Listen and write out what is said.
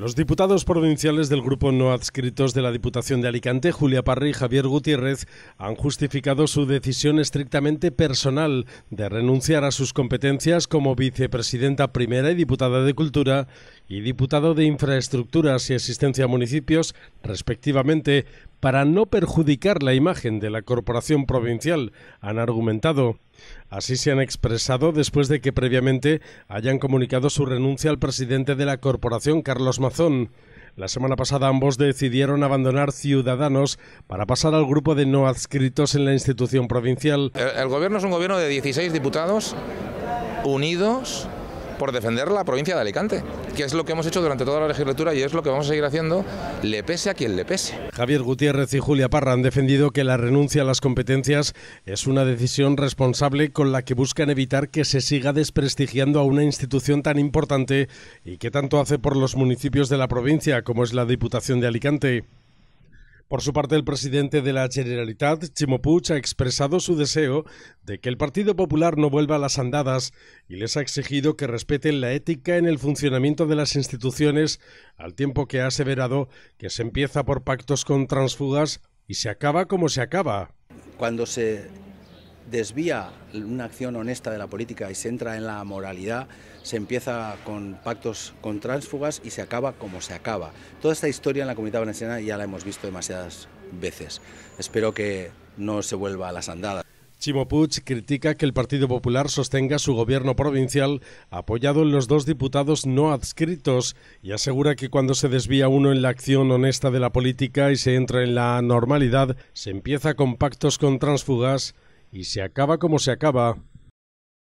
Los diputados provinciales del grupo no adscritos de la Diputación de Alicante, Julia Parri y Javier Gutiérrez, han justificado su decisión estrictamente personal de renunciar a sus competencias como vicepresidenta primera y diputada de Cultura y diputado de Infraestructuras y Asistencia a Municipios, respectivamente, para no perjudicar la imagen de la corporación provincial, han argumentado. Así se han expresado después de que previamente hayan comunicado su renuncia al presidente de la corporación, Carlos Mazón. La semana pasada ambos decidieron abandonar Ciudadanos para pasar al grupo de no adscritos en la institución provincial. El, gobierno es un gobierno de 16 diputados unidos por defender la provincia de Alicante, que es lo que hemos hecho durante toda la legislatura y es lo que vamos a seguir haciendo, le pese a quien le pese. Javier Gutiérrez y Julia Parra han defendido que la renuncia a las competencias es una decisión responsable con la que buscan evitar que se siga desprestigiando a una institución tan importante y que tanto hace por los municipios de la provincia como es la Diputación de Alicante. Por su parte, el presidente de la Generalitat, Chimo Puig, ha expresado su deseo de que el Partido Popular no vuelva a las andadas y les ha exigido que respeten la ética en el funcionamiento de las instituciones, al tiempo que ha aseverado que se empieza por pactos con transfugas y se acaba como se acaba. Cuando se desvía una acción honesta de la política y se entra en la moralidad, se empieza con pactos con tránsfugas y se acaba como se acaba. Toda esta historia en la comunidad valenciana ya la hemos visto demasiadas veces. Espero que no se vuelva a las andadas. Chimo Puig critica que el Partido Popular sostenga su gobierno provincial apoyado en los dos diputados no adscritos y asegura que cuando se desvía uno en la acción honesta de la política y se entra en la normalidad, se empieza con pactos con tránsfugas y se acaba como se acaba.